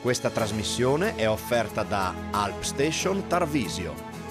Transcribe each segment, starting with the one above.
Questa trasmissione è offerta da Alpstation Tarvisio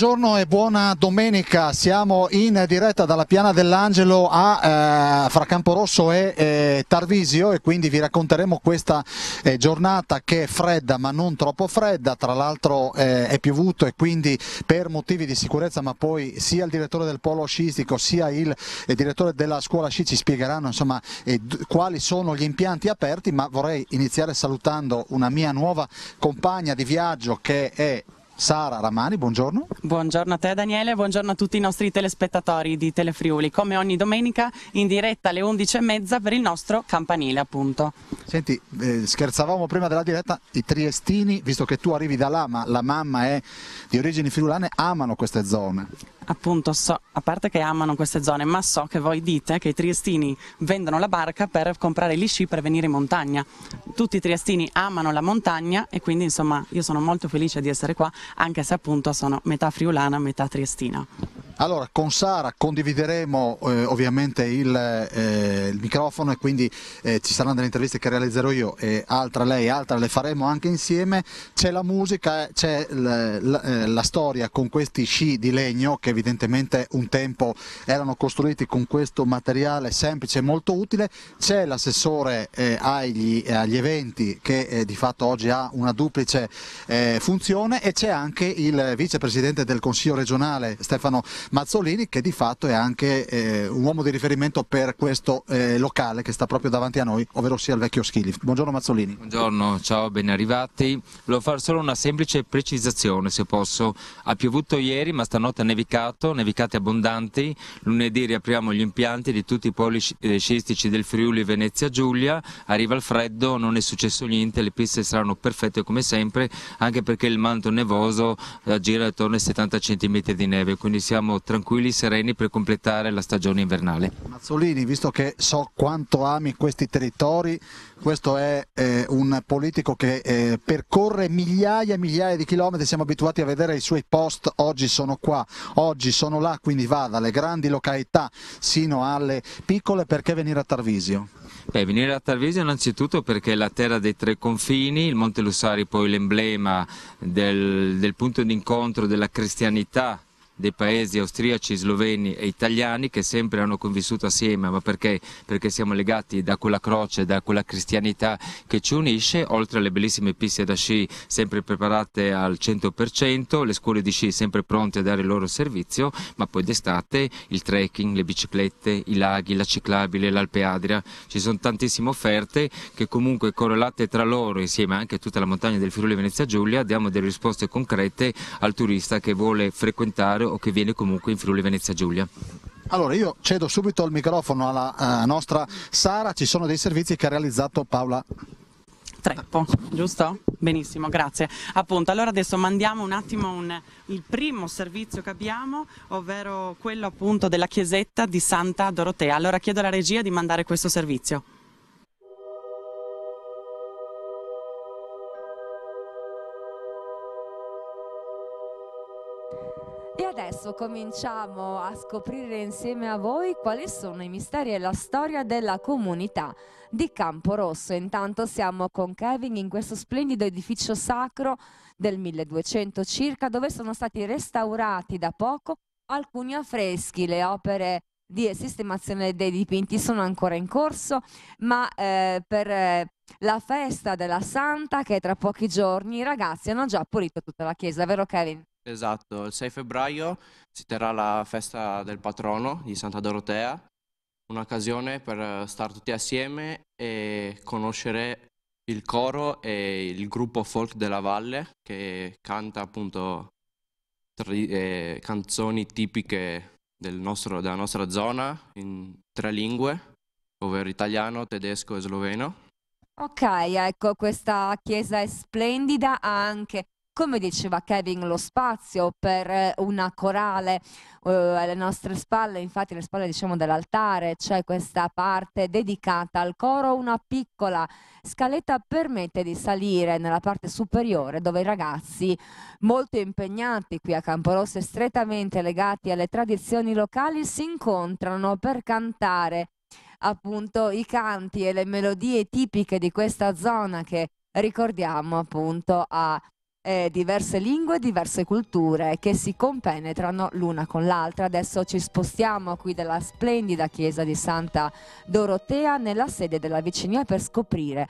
buongiorno e buona domenica, siamo in diretta dalla Piana dell'Angelo a eh, fra Camporosso e eh, Tarvisio e quindi vi racconteremo questa eh, giornata che è fredda ma non troppo fredda, tra l'altro eh, è piovuto e quindi per motivi di sicurezza ma poi sia il direttore del polo sciistico sia il eh, direttore della scuola sci ci spiegheranno insomma, eh, quali sono gli impianti aperti ma vorrei iniziare salutando una mia nuova compagna di viaggio che è Sara Ramani, buongiorno. Buongiorno a te Daniele, buongiorno a tutti i nostri telespettatori di Telefriuli, come ogni domenica in diretta alle 11.30 per il nostro campanile appunto. Senti, eh, scherzavamo prima della diretta, i triestini, visto che tu arrivi da là ma la mamma è di origini friulane, amano queste zone appunto so, a parte che amano queste zone, ma so che voi dite che i triestini vendono la barca per comprare gli sci per venire in montagna. Tutti i triestini amano la montagna e quindi insomma io sono molto felice di essere qua, anche se appunto sono metà friulana, metà triestina. Allora, con Sara condivideremo eh, ovviamente il, eh, il, microfono e quindi eh, ci saranno delle interviste che realizzerò io e altre lei, altre le faremo anche insieme. C'è la musica, eh, c'è eh, la storia con questi sci di legno che evidentemente un tempo erano costruiti con questo materiale semplice e molto utile. C'è l'assessore eh, agli, agli, eventi che di fatto oggi ha una duplice funzione e c'è anche il vicepresidente del Consiglio regionale Stefano Mazzolini che di fatto è anche eh, un uomo di riferimento per questo eh, locale che sta proprio davanti a noi, ovvero sia il vecchio Schili. Buongiorno Mazzolini. Buongiorno, ciao, ben arrivati. Volevo fare solo una semplice precisazione se posso. Ha piovuto ieri ma stanotte ha nevicato, nevicate abbondanti. Lunedì riapriamo gli impianti di tutti i poli eh, sciistici del Friuli Venezia Giulia. Arriva il freddo, non è successo niente, le piste saranno perfette come sempre anche perché il manto nevoso eh, gira attorno ai 70 cm di neve, quindi siamo tranquilli, sereni per completare la stagione invernale. Mazzolini, visto che so quanto ami questi territori, questo è eh, un politico che eh, percorre migliaia e migliaia di chilometri, siamo abituati a vedere i suoi post, oggi sono qua, oggi sono là, quindi va dalle grandi località sino alle piccole, perché venire a Tarvisio? Beh, venire a Tarvisio innanzitutto perché è la terra dei tre confini, il Monte Lussari poi l'emblema del, del punto d'incontro della cristianità dei paesi austriaci, sloveni e italiani che sempre hanno convissuto assieme, ma perché? Perché siamo legati da quella croce, da quella cristianità che ci unisce, oltre alle bellissime piste da sci sempre preparate al 100%, le scuole di sci sempre pronte a dare il loro servizio, ma poi d'estate il trekking, le biciclette, i laghi, la ciclabile, l'Alpe Adria, ci sono tantissime offerte che comunque correlate tra loro insieme anche a tutta la montagna del Friuli Venezia Giulia diamo delle risposte concrete al turista che vuole frequentare o che viene comunque in Friuli Venezia Giulia? Allora io cedo subito il microfono alla uh, nostra Sara, ci sono dei servizi che ha realizzato Paola Treppo, giusto? Benissimo, grazie. Appunto, allora adesso mandiamo un attimo un, il primo servizio che abbiamo, ovvero quello appunto della chiesetta di Santa Dorotea. Allora chiedo alla regia di mandare questo servizio. adesso cominciamo a scoprire insieme a voi quali sono i misteri e la storia della comunità di Campo Rosso. Intanto siamo con Kevin in questo splendido edificio sacro del 1200 circa dove sono stati restaurati da poco alcuni affreschi, le opere di sistemazione dei dipinti sono ancora in corso, ma eh, per eh, la festa della Santa, che è tra pochi giorni, i ragazzi hanno già pulito tutta la chiesa, vero Kevin? Esatto, il 6 febbraio si terrà la festa del patrono di Santa Dorotea, un'occasione per stare tutti assieme e conoscere il coro e il gruppo folk della valle che canta appunto eh, canzoni tipiche del nostro, della nostra zona in tre lingue, ovvero italiano, tedesco e sloveno. Ok, ecco, questa chiesa è splendida, anche come diceva Kevin, lo spazio per eh, una corale eh, alle nostre spalle, infatti alle spalle diciamo, dell'altare c'è questa parte dedicata al coro, una piccola scaletta permette di salire nella parte superiore dove i ragazzi molto impegnati qui a Camporosso e strettamente legati alle tradizioni locali si incontrano per cantare appunto i canti e le melodie tipiche di questa zona che ricordiamo appunto a eh, diverse lingue, diverse culture che si compenetrano l'una con l'altra. Adesso ci spostiamo qui dalla splendida chiesa di Santa Dorotea nella sede della vicinia per scoprire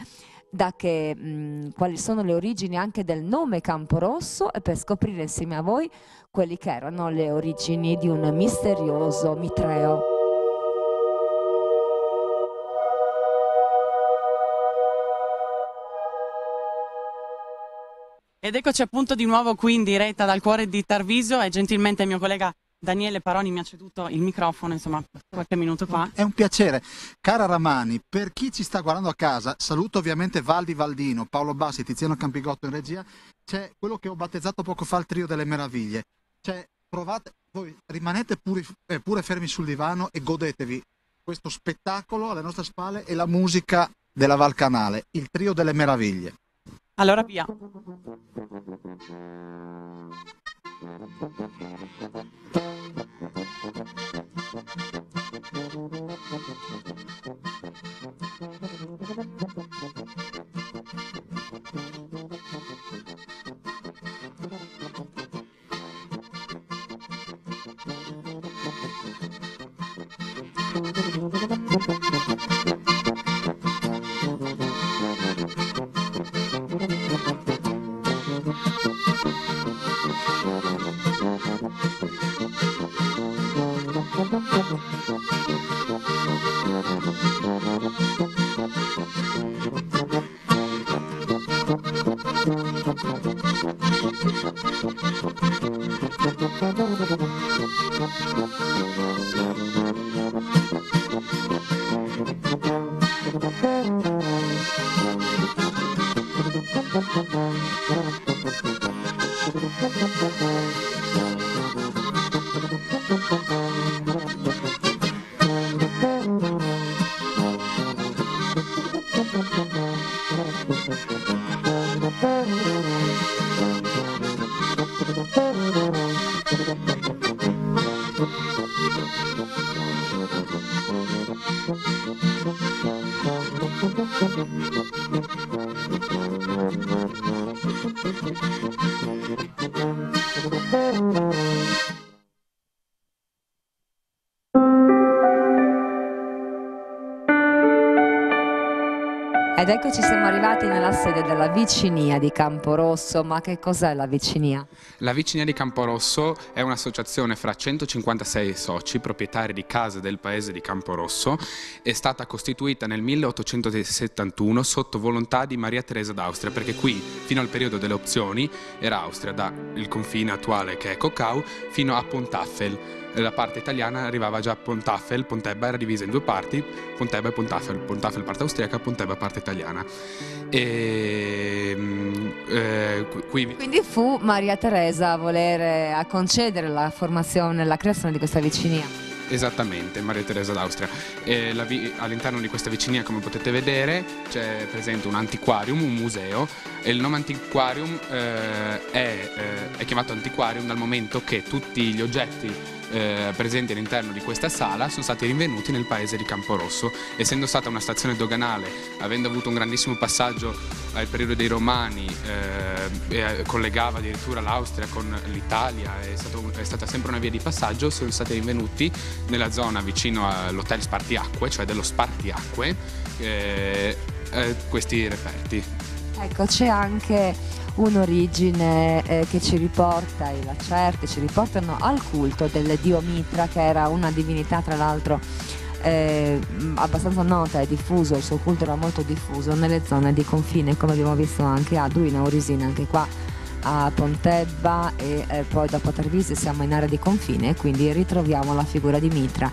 da che, mh, quali sono le origini anche del nome Campo Rosso e per scoprire insieme a voi quelli che erano le origini di un misterioso mitreo. Ed eccoci appunto di nuovo qui in diretta dal cuore di Tarviso e gentilmente il mio collega Daniele Paroni mi ha ceduto il microfono, insomma, qualche minuto qua. È un piacere. Cara Ramani, per chi ci sta guardando a casa, saluto ovviamente Valdi Valdino, Paolo Bassi, Tiziano Campigotto in regia. C'è quello che ho battezzato poco fa il trio delle meraviglie. Cioè, provate, voi rimanete pure, eh, pure fermi sul divano e godetevi questo spettacolo alle nostre spalle e la musica della Valcanale, il trio delle meraviglie. Allora via. Ed eccoci siamo arrivati nella sede della Vicinia di Camporosso, ma che cos'è la Vicinia? La Vicinia di Camporosso è un'associazione fra 156 soci, proprietari di case del paese di Camporosso, è stata costituita nel 1871 sotto volontà di Maria Teresa d'Austria, perché qui fino al periodo delle opzioni era Austria, dal confine attuale che è Coccau fino a Pontaffel la parte italiana arrivava già a Pontafel, Pontebba era divisa in due parti, Pontebba e Pontafel, Pontafel parte austriaca, Pontebba parte italiana. E, mm, eh, qui... Quindi fu Maria Teresa a volere eh, a concedere la formazione, la creazione di questa vicinia. Esattamente, Maria Teresa d'Austria. Eh, all'interno di questa vicinia, come potete vedere, c'è presente un antiquarium, un museo, e il nome antiquarium eh, è, eh, è chiamato antiquarium dal momento che tutti gli oggetti eh, presenti all'interno di questa sala sono stati rinvenuti nel paese di Camporosso. Essendo stata una stazione doganale, avendo avuto un grandissimo passaggio al periodo dei Romani, eh, eh collegava addirittura l'Austria con l'Italia, è, è, stata sempre una via di passaggio, sono stati rinvenuti nella zona vicino all'hotel Spartiacque, cioè dello Spartiacque, eh, eh questi reperti. Ecco, c'è anche un'origine eh, che ci riporta e la certa, ci riportano al culto del dio Mitra che era una divinità tra l'altro eh, abbastanza nota e diffuso, il suo culto era molto diffuso nelle zone di confine come abbiamo visto anche a Duina, Orisina, anche qua a Pontebba e eh, poi dopo Potervisi siamo in area di confine e quindi ritroviamo la figura di Mitra.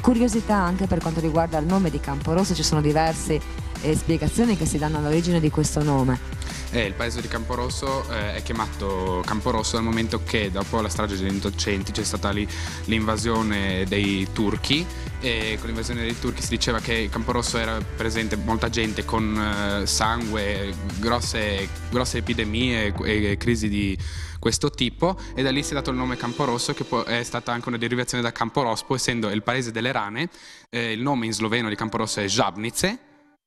Curiosità anche per quanto riguarda il nome di Campo Rosso, ci sono diverse eh, spiegazioni che si danno all'origine di questo nome eh, il paese di Camporosso eh, è chiamato Camporosso dal momento che dopo la strage degli innocenti c'è stata lì l'invasione dei turchi e con l'invasione dei turchi si diceva che Camporosso era presente molta gente con eh, sangue, grosse, grosse epidemie e, e crisi di questo tipo e da lì si è dato il nome Camporosso che è stata anche una derivazione da Camporospo essendo il paese delle rane, eh, il nome in sloveno di Camporosso è Žabnice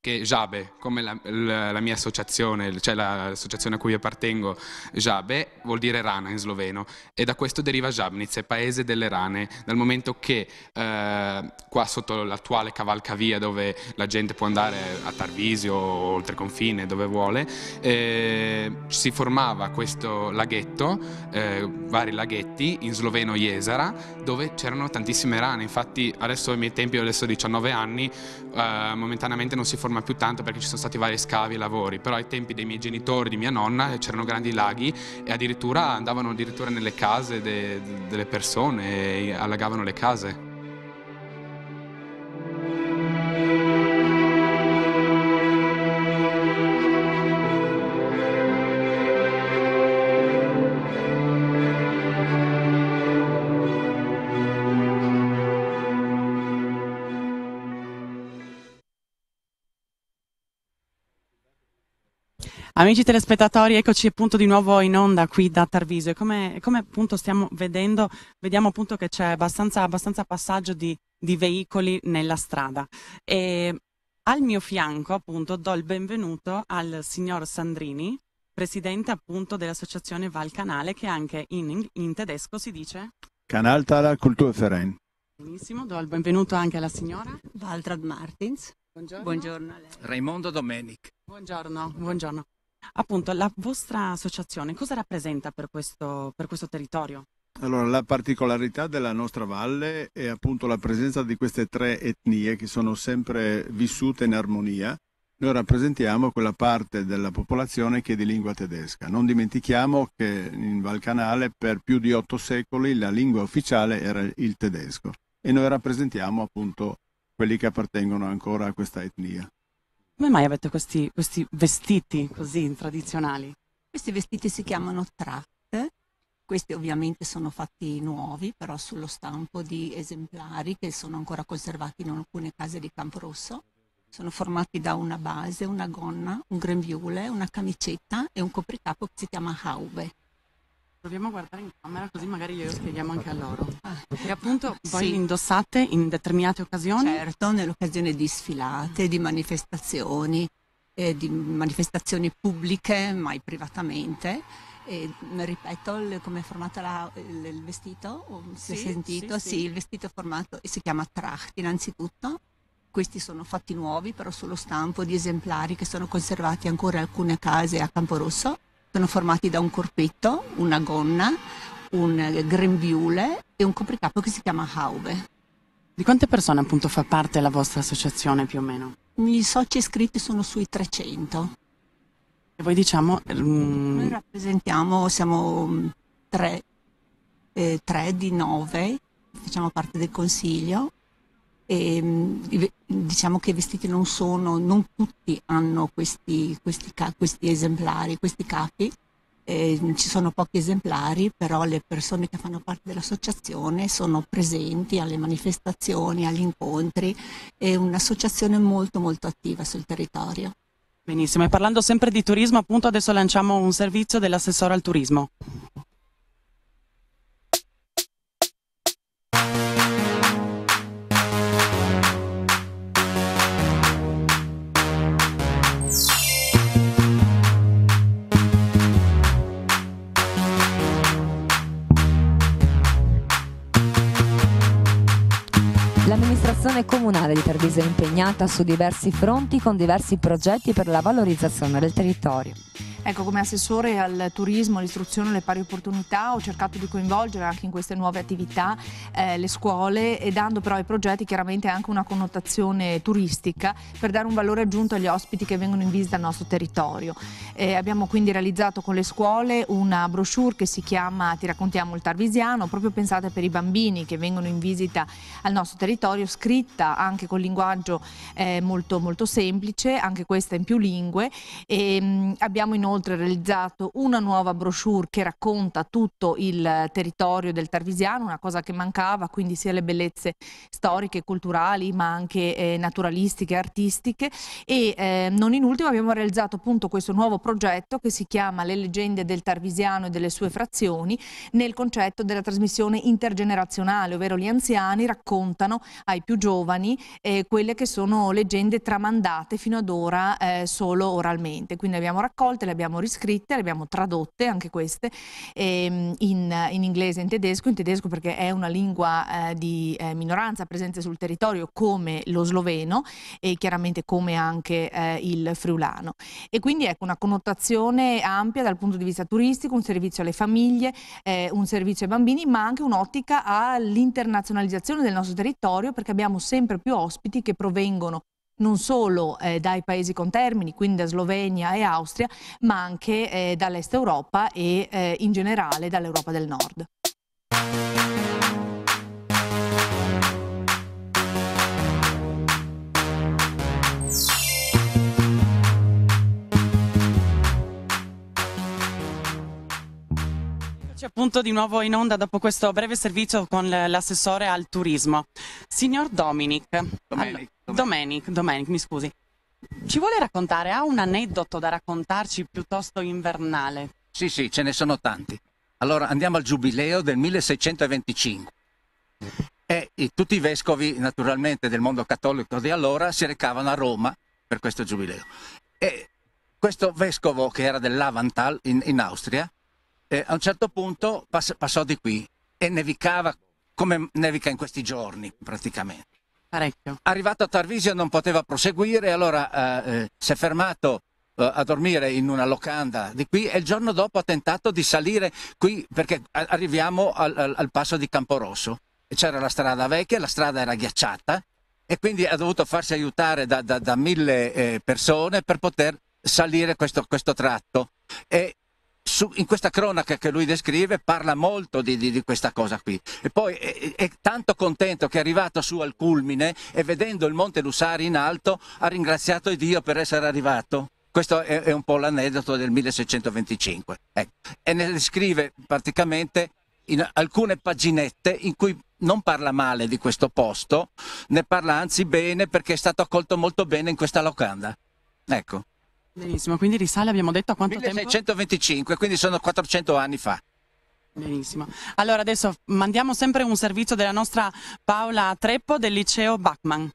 che Jabe, come la, la, la, mia associazione, cioè la, l'associazione a cui appartengo, Jabe vuol dire rana in sloveno e da questo deriva Jabnice, paese delle rane, dal momento che eh, qua sotto l'attuale cavalcavia dove la gente può andare a Tarvisio o oltre confine, dove vuole, eh, si formava questo laghetto, eh, vari laghetti, in sloveno Jesara, dove c'erano tantissime rane, infatti adesso ai miei tempi, adesso ho 19 anni, eh, momentaneamente non si formava ma più tanto perché ci sono stati vari scavi e lavori, però ai tempi dei miei genitori, di mia nonna, eh, c'erano grandi laghi e addirittura andavano addirittura nelle case de, de, delle persone e allagavano le case. Amici telespettatori, eccoci appunto di nuovo in onda qui da Tarviso e come, come appunto stiamo vedendo, vediamo appunto che c'è abbastanza, abbastanza passaggio di, di veicoli nella strada. E al mio fianco appunto do il benvenuto al signor Sandrini, presidente appunto dell'associazione Val Canale che anche in, in tedesco si dice... Canal Canaltala Kulturverein. Benissimo, do il benvenuto anche alla signora. Valtrad Martins. Buongiorno. Buongiorno Raimondo Domenic. Buongiorno, buongiorno appunto la vostra associazione cosa rappresenta per questo, per questo territorio? Allora, la particolarità della nostra valle è appunto la presenza di queste tre etnie che sono sempre vissute in armonia. Noi rappresentiamo quella parte della popolazione che è di lingua tedesca. Non dimentichiamo che in Val Canale per più di otto secoli la lingua ufficiale era il tedesco e noi rappresentiamo appunto quelli che appartengono ancora a questa etnia. Come mai avete questi, questi vestiti così tradizionali? Questi vestiti si chiamano tratte, questi ovviamente sono fatti nuovi, però sullo stampo di esemplari che sono ancora conservati in alcune case di Rosso. Sono formati da una base, una gonna, un grembiule, una camicetta e un copricapo che si chiama haube proviamo a guardare in camera così magari glielo spieghiamo anche a loro. Ah. E appunto voi sì. li indossate in determinate occasioni? Certo, nell'occasione di sfilate, di manifestazioni, eh, di manifestazioni pubbliche, mai privatamente. E, ripeto come è formato la, il, il, vestito? Oh, sì, si è sentito? Sì, sì, il vestito formato si chiama tracht innanzitutto. Questi sono fatti nuovi, però sullo stampo di esemplari che sono conservati ancora in alcune case a Camporosso sono formati da un corpetto, una gonna, un grembiule e un copricapo che si chiama Haube. Di quante persone appunto fa parte la vostra associazione più o meno? I soci iscritti sono sui 300. E voi diciamo... Um... Noi rappresentiamo, siamo mm, tre, eh, tre di nove, facciamo parte del consiglio Ehm, e, diciamo che i vestiti non sono, non tutti hanno questi, questi, questi esemplari, questi capi, eh, ci sono pochi esemplari, però le persone che fanno parte dell'associazione sono presenti alle manifestazioni, agli incontri, è un'associazione molto molto attiva sul territorio. Benissimo, e parlando sempre di turismo, appunto adesso lanciamo un servizio dell'assessore al turismo. L'amministrazione comunale di Treviso è impegnata su diversi fronti con diversi progetti per la valorizzazione del territorio. Ecco, come assessore al turismo, all'istruzione e alle pari opportunità ho cercato di coinvolgere anche in queste nuove attività eh, le scuole e dando però ai progetti chiaramente anche una connotazione turistica per dare un valore aggiunto agli ospiti che vengono in visita al nostro territorio. Eh, abbiamo quindi realizzato con le scuole una brochure che si chiama Ti raccontiamo il Tarvisiano, proprio pensata per i bambini che vengono in visita al nostro territorio, scritta anche con linguaggio eh, molto, molto semplice, anche questa in più lingue e ehm, mh, abbiamo inoltre inoltre realizzato una nuova brochure che racconta tutto il eh, territorio del Tarvisiano, una cosa che mancava, quindi sia le bellezze storiche, culturali, ma anche eh, naturalistiche, artistiche. E eh, non in ultimo abbiamo realizzato appunto questo nuovo progetto che si chiama Le leggende del Tarvisiano e delle sue frazioni, nel concetto della trasmissione intergenerazionale, ovvero gli anziani raccontano ai più giovani eh, quelle che sono leggende tramandate fino ad ora eh, solo oralmente. Quindi abbiamo raccolte, le abbiamo abbiamo riscritte, le abbiamo tradotte anche queste ehm, in, in, inglese, in tedesco, in tedesco perché è una lingua eh, di eh, minoranza presente sul territorio come lo sloveno e chiaramente come anche eh, il friulano. E quindi ecco una connotazione ampia dal punto di vista turistico, un servizio alle famiglie, eh, un servizio ai bambini, ma anche un'ottica all'internazionalizzazione del nostro territorio perché abbiamo sempre più ospiti che provengono non solo eh, dai paesi con termini, quindi da Slovenia e Austria, ma anche eh, dall'Est Europa e eh, in generale dall'Europa del Nord. appunto di nuovo in onda dopo questo breve servizio con l'assessore al turismo. Signor Dominic, Domenic. Domenic, Domenic, mi scusi. Ci vuole raccontare? Ha un aneddoto da raccontarci piuttosto invernale? Sì, sì, ce ne sono tanti. Allora andiamo al giubileo del 1625. E, e tutti i vescovi, naturalmente, del mondo cattolico di allora si recavano a Roma per questo giubileo. E questo vescovo che era dell'Avantal in, in Austria, eh, a un certo punto pass passò di qui e nevicava come nevica in questi giorni praticamente. Parecchio. Arrivato a Tarvisio non poteva proseguire, allora eh, eh, si è fermato eh, a dormire in una locanda di qui e il giorno dopo ha tentato di salire qui perché arriviamo al, al, al passo di Camporosso. C'era la strada vecchia, la strada era ghiacciata e quindi ha dovuto farsi aiutare da, da, da mille eh, persone per poter salire questo, questo tratto. E su, in questa cronaca che lui descrive parla molto di, di, di questa cosa qui. E poi è, è, tanto contento che è arrivato su al culmine e vedendo il Monte Lusari in alto ha ringraziato Dio per essere arrivato. Questo è, è un po' l'aneddoto del 1625. Ecco. E ne descrive praticamente in alcune paginette in cui non parla male di questo posto, ne parla anzi bene perché è stato accolto molto bene in questa locanda. Ecco. Benissimo, quindi risale, abbiamo detto a quanto 1625, tempo? quindi sono 400 anni fa. Benissimo. Allora adesso mandiamo sempre un servizio della nostra Paola Treppo del liceo Bachmann.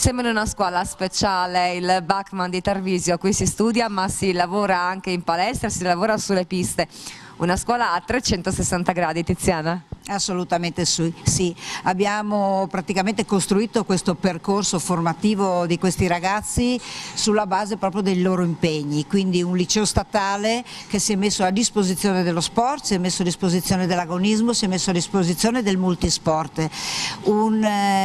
Sembra una scuola speciale il Bachmann di Tarvisio, qui si studia ma si lavora anche in palestra, si lavora sulle piste una scuola a 360 gradi, Tiziana? Assolutamente sì, sì, abbiamo praticamente costruito questo percorso formativo di questi ragazzi sulla base proprio dei loro impegni, quindi un liceo statale che si è messo a disposizione dello sport, si è messo a disposizione dell'agonismo, si è messo a disposizione del multisport, eh,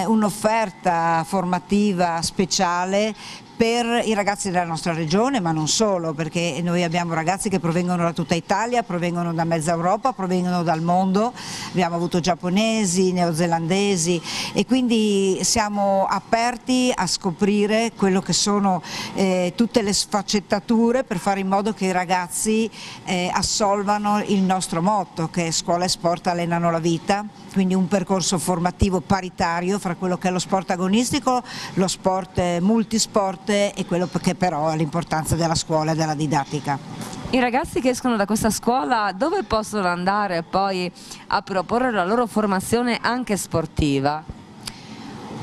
un'offerta un formativa speciale per i ragazzi della nostra regione, ma non solo, perché noi abbiamo ragazzi che provengono da tutta Italia, provengono da mezza Europa, provengono dal mondo, abbiamo avuto giapponesi, neozelandesi e quindi siamo aperti a scoprire quello che sono eh, tutte le sfaccettature per fare in modo che i ragazzi eh, assolvano il nostro motto che è scuola e sport allenano la vita, quindi un percorso formativo paritario fra quello che è lo sport agonistico, lo sport eh, multisport forte e quello che però è l'importanza della scuola e della didattica. I ragazzi che escono da questa scuola dove possono andare poi a proporre la loro formazione anche sportiva?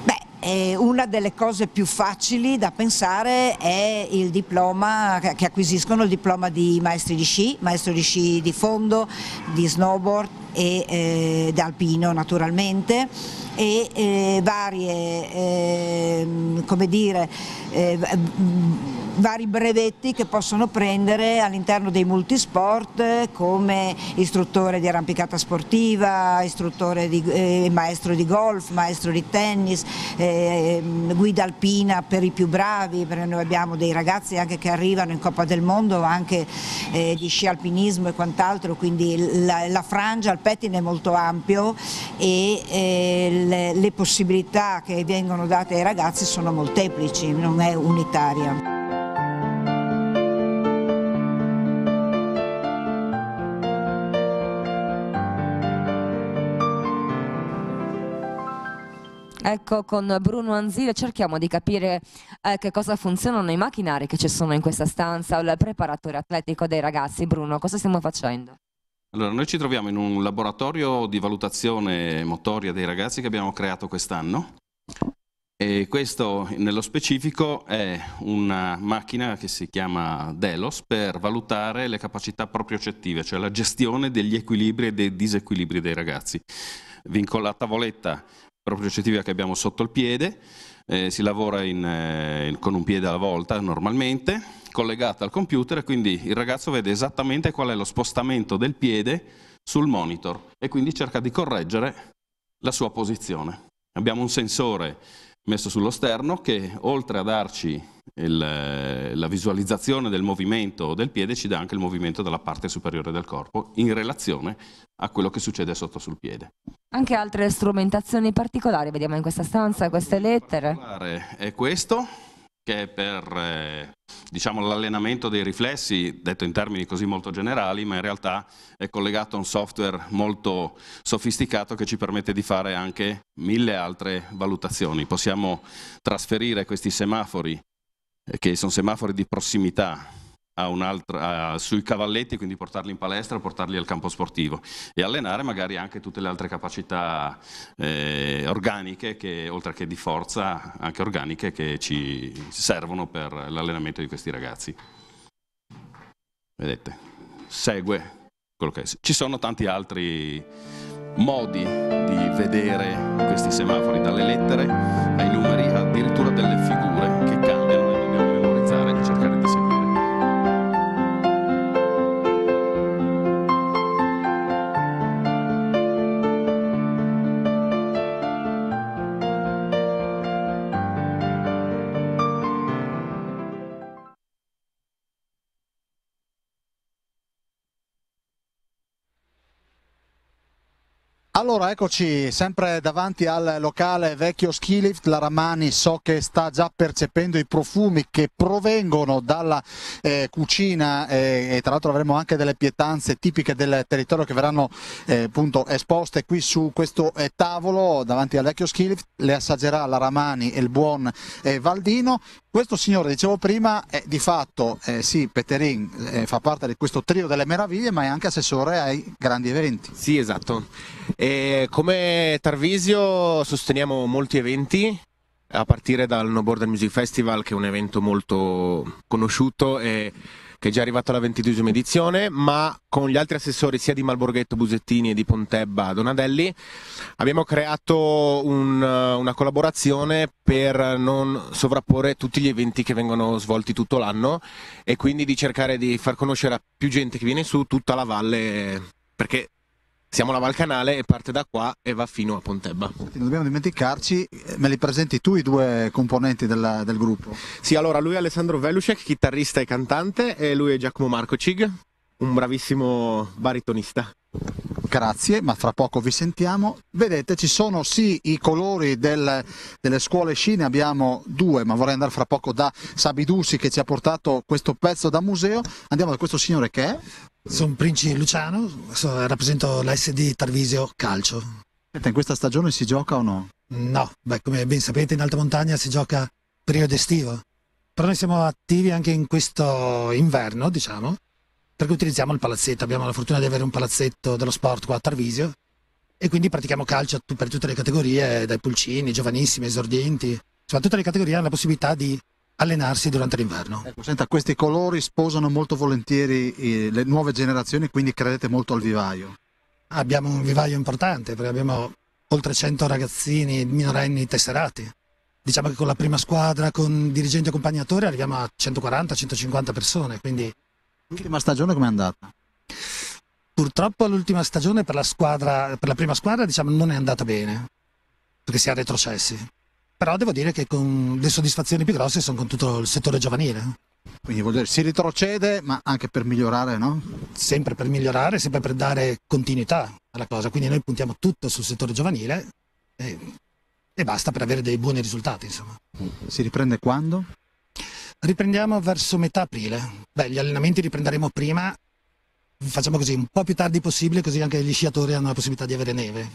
Beh, eh, una delle cose più facili da pensare è il diploma, che acquisiscono il diploma di maestri di sci, maestro di sci di fondo, di snowboard, e eh, d'alpino naturalmente e eh, varie, eh, come dire, eh, vari brevetti che possono prendere all'interno dei multisport come istruttore di arrampicata sportiva, istruttore di, eh, maestro di golf, maestro di tennis, eh, guida alpina per i più bravi, perché noi abbiamo dei ragazzi anche che arrivano in Coppa del Mondo anche eh, di sci alpinismo e quant'altro, quindi la, la frangia pettine molto ampio e eh, le, le possibilità che vengono date ai ragazzi sono molteplici, non è unitaria. Ecco, con Bruno Anzile cerchiamo di capire eh, che cosa funzionano i macchinari che ci sono in questa stanza, il preparatore atletico dei ragazzi. Bruno, cosa stiamo facendo? Allora, noi ci troviamo in un laboratorio di valutazione motoria dei ragazzi che abbiamo creato quest'anno e questo nello specifico è una macchina che si chiama Delos per valutare le capacità propriocettive, cioè la gestione degli equilibri e dei disequilibri dei ragazzi. Vincolata la tavoletta propriocettiva che abbiamo sotto il piede, eh, si lavora in, eh, con un piede alla volta normalmente, collegata al computer, quindi il ragazzo vede esattamente qual è lo spostamento del piede sul monitor e quindi cerca di correggere la sua posizione. Abbiamo un sensore messo sullo sterno che oltre a darci il, la visualizzazione del movimento del piede ci dà anche il movimento della parte superiore del corpo in relazione a quello che succede sotto sul piede. Anche altre strumentazioni particolari vediamo in questa stanza, queste lettere. È questo, che per eh, diciamo, l'allenamento dei riflessi, detto in termini così molto generali, ma in realtà è collegato a un software molto sofisticato che ci permette di fare anche mille altre valutazioni. Possiamo trasferire questi semafori, eh, che sono semafori di prossimità, a, sui cavalletti, quindi portarli in palestra, portarli al campo sportivo e allenare magari anche tutte le altre capacità eh, organiche, che, oltre che di forza, anche organiche che ci servono per l'allenamento di questi ragazzi. Vedete, segue quello che è. Ci sono tanti altri modi di vedere questi semafori, dalle lettere ai numeri Allora eccoci sempre davanti al locale vecchio skilift, la Ramani so che sta già percependo i profumi che provengono dalla eh, cucina eh, e tra l'altro avremo anche delle pietanze tipiche del territorio che verranno eh, appunto esposte qui su questo eh, tavolo davanti al vecchio skilift, le assaggerà la Ramani e il buon eh, Valdino. Questo signore, dicevo prima, è di fatto eh, sì, Peterin fa parte di questo trio delle meraviglie ma è anche assessore ai grandi eventi. Sì esatto. E eh, come Tarvisio sosteniamo molti eventi, a partire dal No Border Music Festival, che è un evento molto conosciuto e che è già arrivato alla ventiduesima edizione, ma con gli altri assessori sia di Malborghetto Busettini e di Pontebba Donadelli abbiamo creato un, una collaborazione per non sovrapporre tutti gli eventi che vengono svolti tutto l'anno e quindi di cercare di far conoscere a più gente che viene su tutta la valle perché siamo alla Valcanale e parte da qua e va fino a Pontebba. Non dobbiamo dimenticarci, eh, me li presenti tu i due componenti della, del gruppo? Sì, allora lui è Alessandro Velucek, chitarrista e cantante, e lui è Giacomo Marco Cig, un bravissimo baritonista. Grazie, ma fra poco vi sentiamo. Vedete, ci sono sì i colori del, delle scuole sci, ne abbiamo due, ma vorrei andare fra poco da Sabidussi che ci ha portato questo pezzo da museo. Andiamo da questo signore che è? Sono Princi Luciano, rappresento l'SD Tarvisio Calcio. In questa stagione si gioca o no? No, beh, come ben sapete in alta montagna si gioca periodo estivo, però noi siamo attivi anche in questo inverno, diciamo, perché utilizziamo il palazzetto, abbiamo la fortuna di avere un palazzetto dello sport qua a Tarvisio e quindi pratichiamo calcio per tutte le categorie, dai pulcini, giovanissimi, esordienti, insomma tutte le categorie hanno la possibilità di allenarsi durante l'inverno. Ecco, senta, questi colori sposano molto volentieri eh, le nuove generazioni, quindi credete molto al vivaio. abbiamo un vivaio importante perché abbiamo oltre 100 ragazzini minorenni tesserati. Diciamo che con la prima squadra, con dirigenti e accompagnatori, arriviamo a 140-150 persone, quindi L'ultima stagione com'è andata? Purtroppo l'ultima stagione per la, squadra, per la prima squadra diciamo, non è andata bene, perché si è retrocessi. Però devo dire che con le soddisfazioni più grosse sono con tutto il settore giovanile. Quindi vuol dire si retrocede, ma anche per migliorare, no? Sempre per migliorare, sempre per dare continuità alla cosa. Quindi noi puntiamo tutto sul settore giovanile e, e basta per avere dei buoni risultati, insomma. Si riprende quando? Riprendiamo verso metà aprile. Beh, gli allenamenti riprenderemo prima, facciamo così, un po' più tardi possibile, così anche gli sciatori hanno la possibilità di avere neve.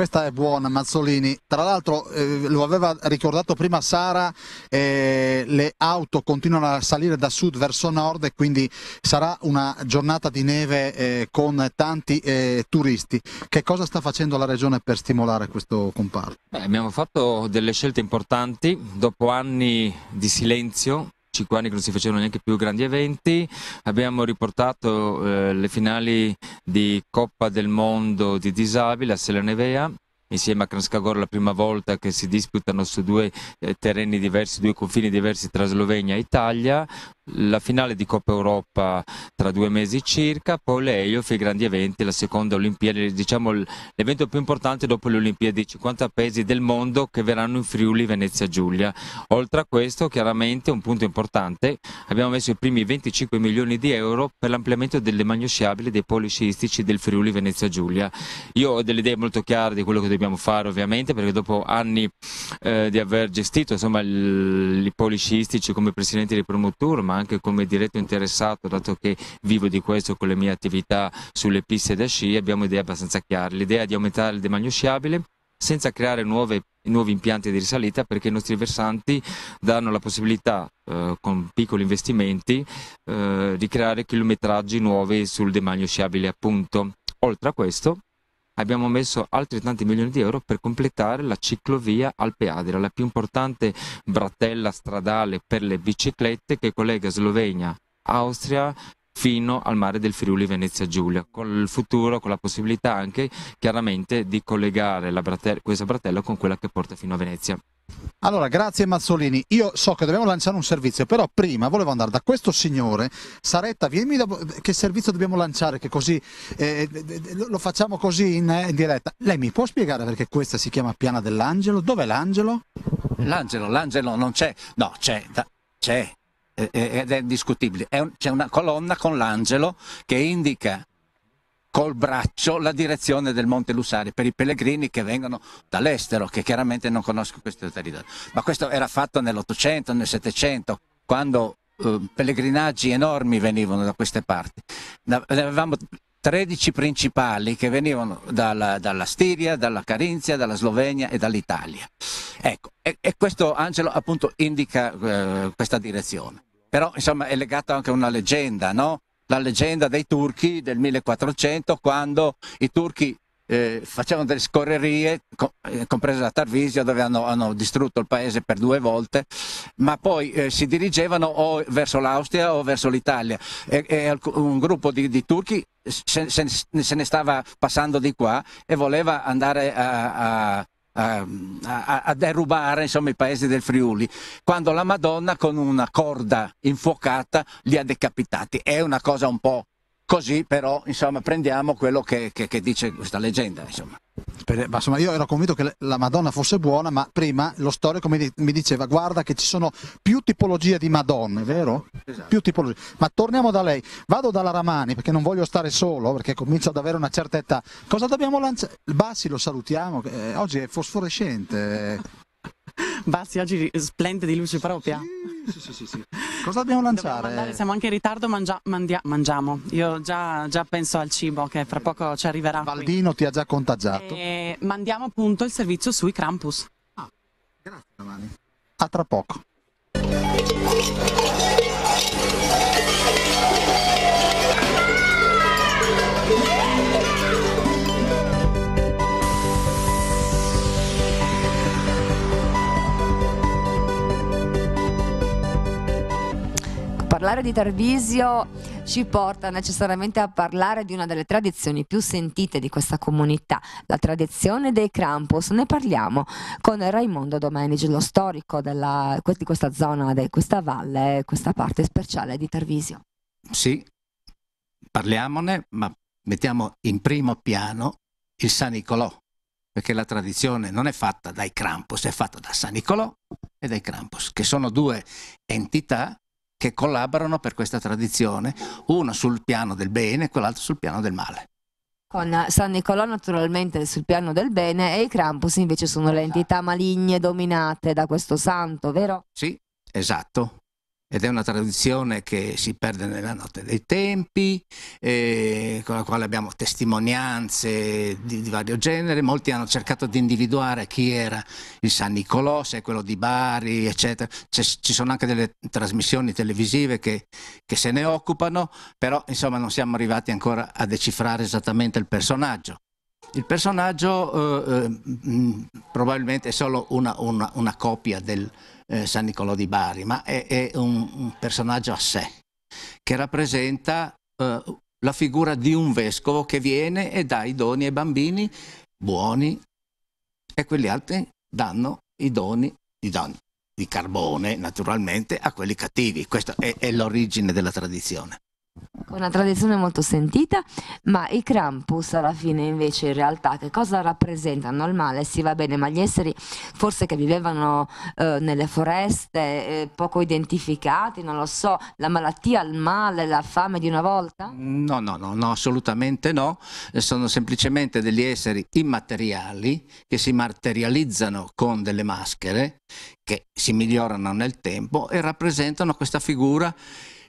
Questa è buona Mazzolini, tra l'altro eh, lo aveva ricordato prima Sara, eh, le auto continuano a salire da sud verso nord e quindi sarà una giornata di neve eh, con tanti eh, turisti. Che cosa sta facendo la regione per stimolare questo comparto? Beh, abbiamo fatto delle scelte importanti dopo anni di silenzio 5 anni che non si facevano neanche più grandi eventi, abbiamo riportato eh, le finali di Coppa del Mondo di disabili a Selenevea insieme a Kranskagor la prima volta che si disputano su due eh, terreni diversi, due confini diversi tra Slovenia e Italia, la finale di Coppa Europa tra due mesi circa, poi le Eliof, i grandi eventi, la seconda Olimpiade, diciamo l'evento più importante dopo le Olimpiadi, 50 paesi del mondo che verranno in Friuli, Venezia Giulia. Oltre a questo, chiaramente un punto importante, abbiamo messo i primi 25 milioni di euro per l'ampliamento delle magnosciabili dei poli sciistici del Friuli, Venezia Giulia. Io ho delle idee molto chiare di quello che dobbiamo fare ovviamente, perché dopo anni eh, di aver gestito insomma, il, i poli sciistici come presidente di Promotur, ma anche come diretto interessato, dato che vivo di questo con le mie attività sulle piste da sci, abbiamo idee abbastanza chiare. L'idea è di aumentare il demanio sciabile senza creare nuove, nuovi impianti di risalita perché i nostri versanti danno la possibilità eh, con piccoli investimenti eh, di creare chilometraggi nuovi sul demanio sciabile appunto. Oltre a questo abbiamo messo altri tanti milioni di euro per completare la ciclovia Alpeadria, la più importante bratella stradale per le biciclette che collega Slovenia Austria, fino al mare del Friuli Venezia Giulia, col futuro, con la possibilità anche chiaramente di collegare bratella, questa bratella con quella che porta fino a Venezia. Allora, grazie Mazzolini. Io so che dobbiamo lanciare un servizio, però prima volevo andare da questo signore. Saretta, vieni da... che servizio dobbiamo lanciare? Che così eh, eh, eh lo facciamo così in, eh, in, diretta. Lei mi può spiegare perché questa si chiama Piana dell'Angelo? Dov'è l'Angelo? L'Angelo, l'Angelo non c'è. No, c'è, c'è, eh, eh, ed è indiscutibile, c'è una colonna con l'angelo che indica col braccio la direzione del Monte Lusari per i pellegrini che vengono dall'estero, che chiaramente non conoscono questo territorio. Ma questo era fatto nell'Ottocento, nel Settecento, quando eh, pellegrinaggi enormi venivano da queste parti. Ne avevamo 13 principali che venivano dalla, dalla Stiria, dalla Carinzia, dalla Slovenia e dall'Italia. Ecco, e, e, questo Angelo appunto indica eh, questa direzione. Però insomma è legato anche a una leggenda, no? La leggenda dei turchi del 1400 quando i turchi eh, facevano delle scorrerie, co- eh, compresa la Tarvisio, dove hanno, hanno, distrutto il paese per due volte, ma poi eh, si dirigevano o verso l'Austria o verso l'Italia. E, e un gruppo di, di turchi se, se, se, ne stava passando di qua e voleva andare a, a a, a, a, derubare insomma, i paesi del Friuli, quando la Madonna con una corda infuocata li ha decapitati. È una cosa un po' Così però insomma, prendiamo quello che, che, che dice questa leggenda. Insomma. ma insomma, io ero convinto che la Madonna fosse buona, ma prima lo storico mi, mi diceva: guarda che ci sono più tipologie di Madonne, vero? Esatto. Più tipologie. Ma torniamo da lei. Vado dalla Ramani perché non voglio stare solo, perché comincio ad avere una certa età. Cosa dobbiamo lanciare? Bassi lo salutiamo, eh, oggi è fosforescente. Basti oggi splende di luce propria. Sì, sì, sì, sì. Cosa dobbiamo lanciare? Dobbiamo siamo anche in ritardo, mangia, mandia, mangiamo. Io già, già, penso al cibo che fra poco ci arriverà. Valdino qui. ti ha già contagiato. E mandiamo appunto il servizio sui Krampus. Ah, grazie Giovanni. A tra poco. parlare di Tarvisio ci porta necessariamente a parlare di una delle tradizioni più sentite di questa comunità, la tradizione dei Krampus. Ne parliamo con Raimondo Domenici, lo storico della, di questa zona, di questa valle, questa parte speciale di Tarvisio. Sì, parliamone, ma mettiamo in primo piano il San Nicolò, perché la tradizione non è fatta dai Krampus, è fatta da San Nicolò e dai Krampus, che sono due entità che collaborano per questa tradizione, uno sul piano del bene e quell'altro sul piano del male. Con San Nicolò naturalmente sul piano del bene e i Krampus invece sono esatto. le entità maligne dominate da questo santo, vero? Sì, esatto ed è una tradizione che si perde nella notte dei tempi, eh, con la quale abbiamo testimonianze di, di, vario genere, molti hanno cercato di individuare chi era il San Nicolò, se è quello di Bari, eccetera. ci sono anche delle trasmissioni televisive che, che se ne occupano, però insomma non siamo arrivati ancora a decifrare esattamente il personaggio. Il personaggio eh, eh, probabilmente è solo una, una, una copia del personaggio eh, San Nicolò di Bari, ma è, è un, un, personaggio a sé, che rappresenta eh, la figura di un vescovo che viene e dà i doni ai bambini buoni e quelli altri danno i doni, i doni di carbone naturalmente a quelli cattivi. Questa è, è l'origine della tradizione. Ecco, una tradizione molto sentita, ma i Krampus alla fine invece in realtà che cosa rappresentano? Il male, sì va bene, ma gli esseri forse che vivevano eh, nelle foreste, eh, poco identificati, non lo so, la malattia, il male, la fame di una volta? No, no, no, no assolutamente no, sono semplicemente degli esseri immateriali che si materializzano con delle maschere che si migliorano nel tempo e rappresentano questa figura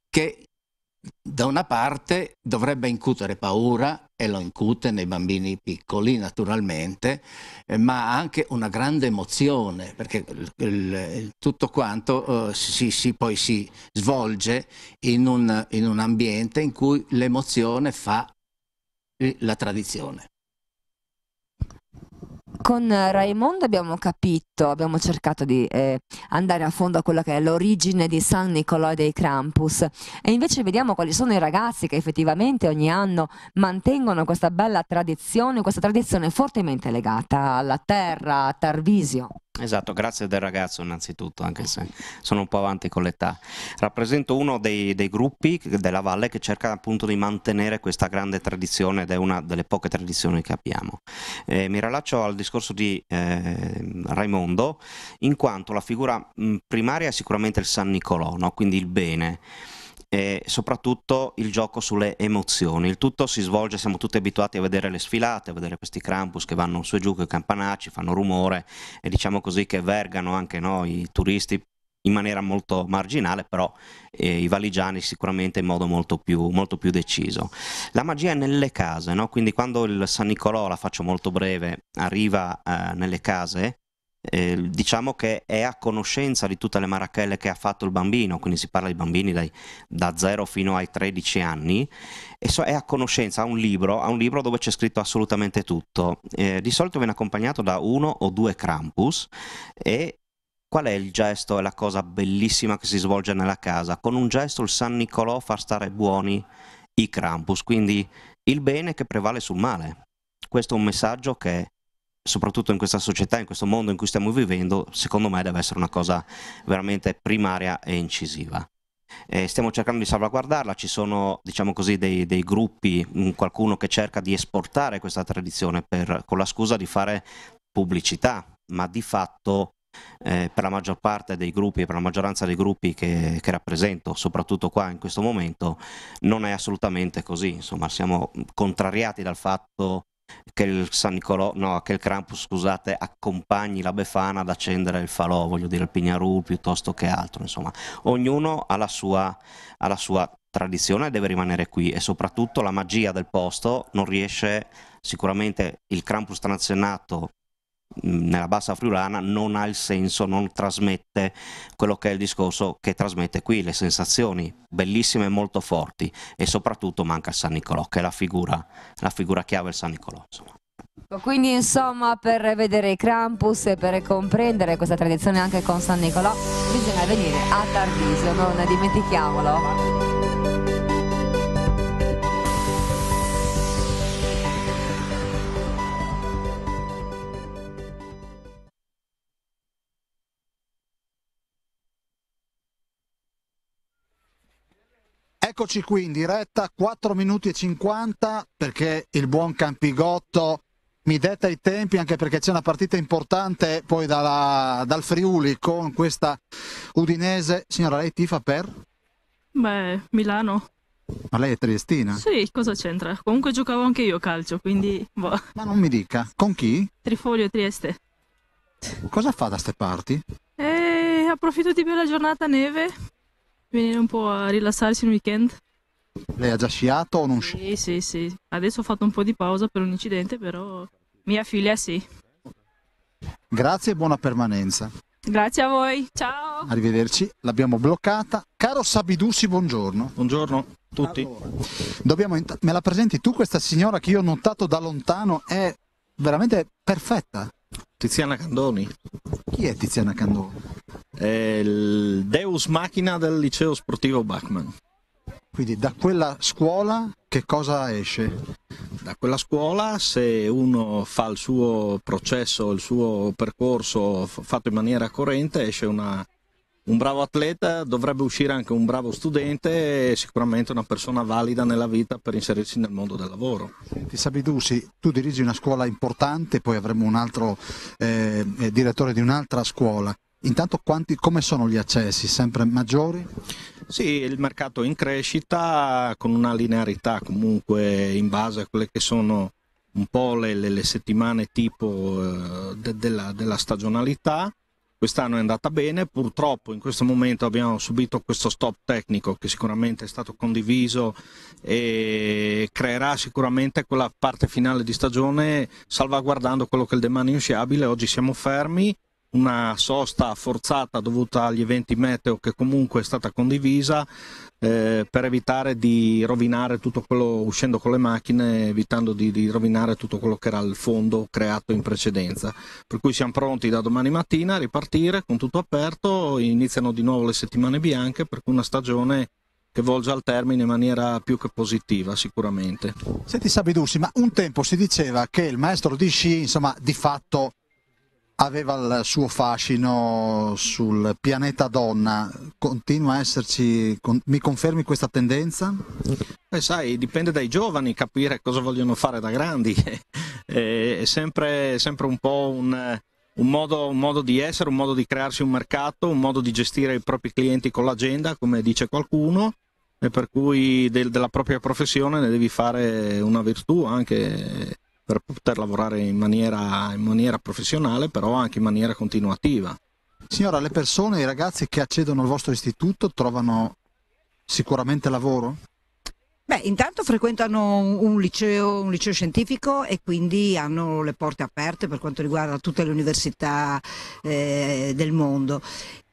che da una parte dovrebbe incutere paura e lo incute nei bambini piccoli naturalmente, eh, ma anche una grande emozione perché il, il, tutto quanto eh, si, si, poi si svolge in un, in un ambiente in cui l'emozione fa la tradizione con eh, Raimondo abbiamo capito, abbiamo cercato di eh, andare a fondo a quella che è l'origine di San Nicolò dei Krampus e invece vediamo quali sono i ragazzi che effettivamente ogni anno mantengono questa bella tradizione, questa tradizione fortemente legata alla terra, a Tarvisio. Esatto, grazie del ragazzo innanzitutto, anche se sono un po' avanti con l'età. Rappresento uno dei, dei, gruppi della Valle che cerca appunto di mantenere questa grande tradizione ed è una delle poche tradizioni che abbiamo. Eh, mi rilaccio al discorso di eh, Raimondo, in quanto la figura mm, primaria è sicuramente il San Nicolò, no? quindi il bene e soprattutto il gioco sulle emozioni. Il tutto si svolge, siamo tutti abituati a vedere le sfilate, a vedere questi Krampus che vanno su e giù con i campanacci, fanno rumore e diciamo così che vergano anche noi turisti in maniera molto marginale, però eh, i valigiani sicuramente in modo molto più, molto più deciso. La magia è nelle case, no? quindi quando il San Nicolò, la faccio molto breve, arriva eh, nelle case, eh, diciamo che è a conoscenza di tutte le marachelle che ha fatto il bambino, quindi si parla di bambini dai, da 0 fino ai 13 anni, e so, è a conoscenza, ha un libro, ha un libro dove c'è scritto assolutamente tutto. Eh, di solito viene accompagnato da uno o due Krampus e Qual è il gesto e la cosa bellissima che si svolge nella casa? Con un gesto il San Nicolò fa stare buoni i Krampus, quindi il bene che prevale sul male. Questo è un messaggio che soprattutto in questa società, in questo mondo in cui stiamo vivendo, secondo me deve essere una cosa veramente primaria e incisiva. Eh, stiamo cercando di salvaguardarla, ci sono diciamo così, dei, dei, gruppi, mm, qualcuno che cerca di esportare questa tradizione per, con la scusa di fare pubblicità, ma di fatto eh, per la maggior parte dei gruppi, per la maggioranza dei gruppi che, che, rappresento, soprattutto qua in questo momento, non è assolutamente così. Insomma, siamo contrariati dal fatto che il San Nicolò, no, che il Krampus, scusate, accompagni la Befana ad accendere il falò, voglio dire il Pignarul piuttosto che altro, insomma, ognuno ha la sua, ha la sua tradizione e deve rimanere qui e soprattutto la magia del posto non riesce sicuramente il Krampus transennatore nella bassa friulana non ha il senso, non trasmette quello che è il discorso che trasmette qui, le sensazioni bellissime e molto forti e soprattutto manca il San Nicolò che è la figura, la figura chiave del San Nicolò. Insomma. Ecco, quindi insomma per vedere i Krampus e per comprendere questa tradizione anche con San Nicolò bisogna venire a Tarvisio, non dimentichiamolo. Eccoci qui in diretta, 4 minuti e 50 perché il buon Campigotto mi detta i tempi anche perché c'è una partita importante poi dalla, dal Friuli con questa Udinese. Signora, lei tifa per? Beh, Milano. Ma lei è triestina? Sì, cosa c'entra? Comunque giocavo anche io calcio, quindi... Boh. Ma non mi dica, con chi? Trifoglio Trieste. Cosa fa da ste parti? Eh, approfitto di bella giornata neve venire un po' a rilassarsi il weekend. Lei ha già sciato o non sciato? Sì, sì, sì. Adesso ho fatto un po' di pausa per un incidente, però mia figlia sì. Grazie e buona permanenza. Grazie a voi, ciao. Arrivederci, l'abbiamo bloccata. Caro Sabidussi, buongiorno. Buongiorno a tutti. Allora. me la presenti tu questa signora che io ho notato da lontano? È veramente perfetta. Tiziana Candoni. Chi è Tiziana Candoni? È il Deus Machina del liceo sportivo Bachmann. Quindi da quella scuola che cosa esce? Da quella scuola se uno fa il suo processo, il suo percorso fatto in maniera corrente esce una un bravo atleta, dovrebbe uscire anche un bravo studente e sicuramente una persona valida nella vita per inserirsi nel mondo del lavoro. Senti Sabidusi, tu dirigi una scuola importante, poi avremo un altro eh, eh, direttore di un'altra scuola. Intanto quanti, come sono gli accessi? Sempre maggiori? Sì, il mercato è in crescita con una linearità comunque in base a quelle che sono un po' le, le settimane tipo eh, de, della, della stagionalità quest'anno è andata bene, purtroppo in questo momento abbiamo subito questo stop tecnico che sicuramente è stato condiviso e creerà sicuramente quella parte finale di stagione salvaguardando quello che è il demanio sciabile, oggi siamo fermi, una sosta forzata dovuta agli eventi meteo che comunque è stata condivisa, eh, per evitare di rovinare tutto quello uscendo con le macchine, evitando di, di, rovinare tutto quello che era il fondo creato in precedenza. Per cui siamo pronti da domani mattina a ripartire con tutto aperto, iniziano di nuovo le settimane bianche, per cui una stagione che volge al termine in maniera più che positiva sicuramente. Senti Sabidussi, ma un tempo si diceva che il maestro di sci insomma di fatto aveva il suo fascino sul pianeta donna, continua a esserci, con, mi confermi questa tendenza? Eh, sai, dipende dai giovani capire cosa vogliono fare da grandi, eh, è sempre, sempre un po' un, un, modo, un modo di essere, un modo di crearsi un mercato, un modo di gestire i propri clienti con l'agenda, come dice qualcuno, e per cui del, della propria professione ne devi fare una virtù anche per poter lavorare in maniera, in maniera professionale, però anche in maniera continuativa. Signora, le persone, i ragazzi che accedono al vostro istituto trovano sicuramente lavoro? Beh, intanto frequentano un liceo, un liceo, scientifico e quindi hanno le porte aperte per quanto riguarda tutte le università eh, del mondo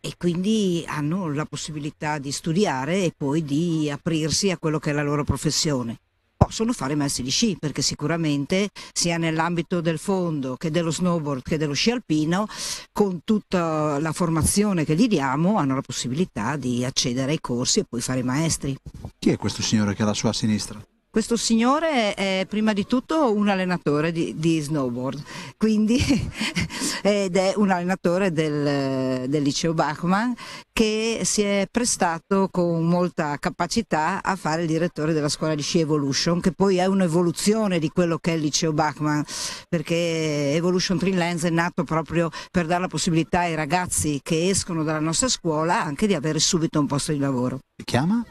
e quindi hanno la possibilità di studiare e poi di aprirsi a quello che è la loro professione possono fare maestri di sci, perché sicuramente sia nell'ambito del fondo che dello snowboard che dello sci alpino, con tutta la formazione che gli diamo, hanno la possibilità di accedere ai corsi e poi fare maestri. Chi è questo signore che è alla sua sinistra? Questo signore è prima di tutto un allenatore di, di snowboard, quindi, ed è un allenatore del, del liceo Bachmann che si è prestato con molta capacità a fare il direttore della scuola di sci Evolution, che poi è un'evoluzione di quello che è il liceo Bachmann, perché Evolution Lens è nato proprio per dare la possibilità ai ragazzi che escono dalla nostra scuola anche di avere subito un posto di lavoro. Si chiama?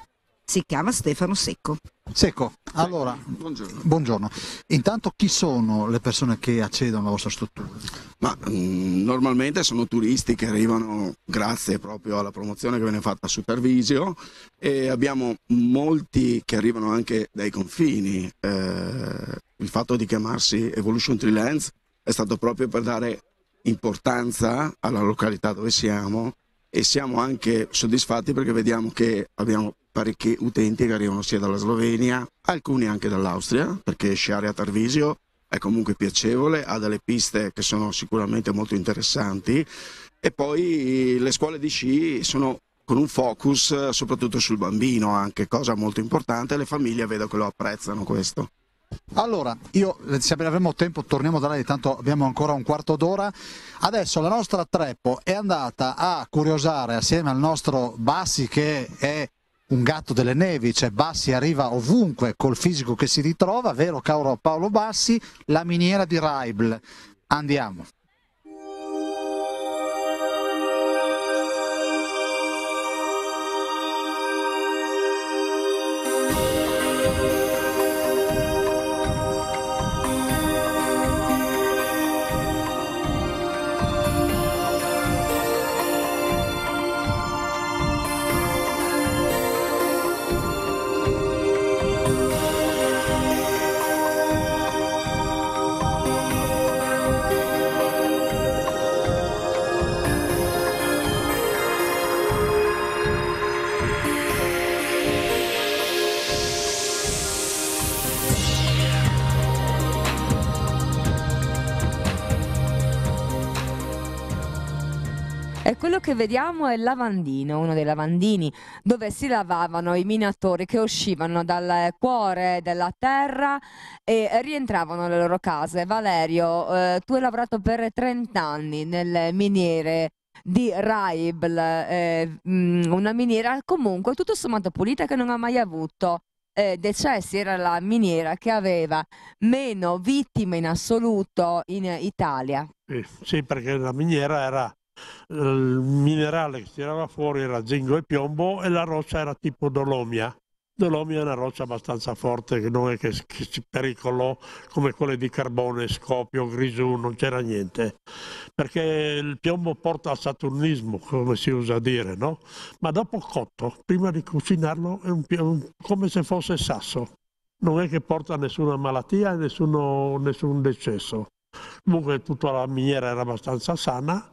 Si chiama Stefano Secco. Secco, allora, buongiorno. buongiorno. Intanto chi sono le persone che accedono alla vostra struttura? Ma, mh, mm, normalmente sono turisti che arrivano grazie proprio alla promozione che viene fatta a Supervisio e abbiamo molti che arrivano anche dai confini. Eh, il fatto di chiamarsi Evolution Tree Lens è stato proprio per dare importanza alla località dove siamo e siamo anche soddisfatti perché vediamo che abbiamo parecchi utenti che arrivano sia dalla Slovenia, alcuni anche dall'Austria, perché sciare a Tarvisio è comunque piacevole, ha delle piste che sono sicuramente molto interessanti e poi le scuole di sci sono con un focus eh, soprattutto sul bambino, anche cosa molto importante, le famiglie vedo che lo apprezzano questo. Allora, io eh, se avremo tempo torniamo da lei, tanto abbiamo ancora un quarto d'ora. Adesso la nostra Treppo è andata a curiosare assieme al nostro Bassi che è un gatto delle nevi, cioè Bassi arriva ovunque col fisico che si ritrova, vero caro Paolo Bassi, la miniera di Raibl. Andiamo. quello che vediamo è il lavandino, uno dei lavandini dove si lavavano i minatori che uscivano dal cuore della terra e rientravano nelle loro case. Valerio, eh, tu hai lavorato per 30 anni nelle miniere di Raibl, eh, mm, una miniera comunque tutto sommato pulita che non ha mai avuto eh, decessi, era la miniera che aveva meno vittime in assoluto in Italia. Eh, sì, perché la miniera era il minerale che tirava fuori era zingo e piombo e la roccia era tipo dolomia. Dolomia è una roccia abbastanza forte che non è che, che ci pericolò come quelle di carbone, scopio, grisù, non c'era niente. Perché il piombo porta al saturnismo, come si usa a dire, no? Ma dopo cotto, prima di cucinarlo, è un piombo, come se fosse sasso. Non è che porta nessuna malattia e nessun decesso. Comunque tutta la miniera era abbastanza sana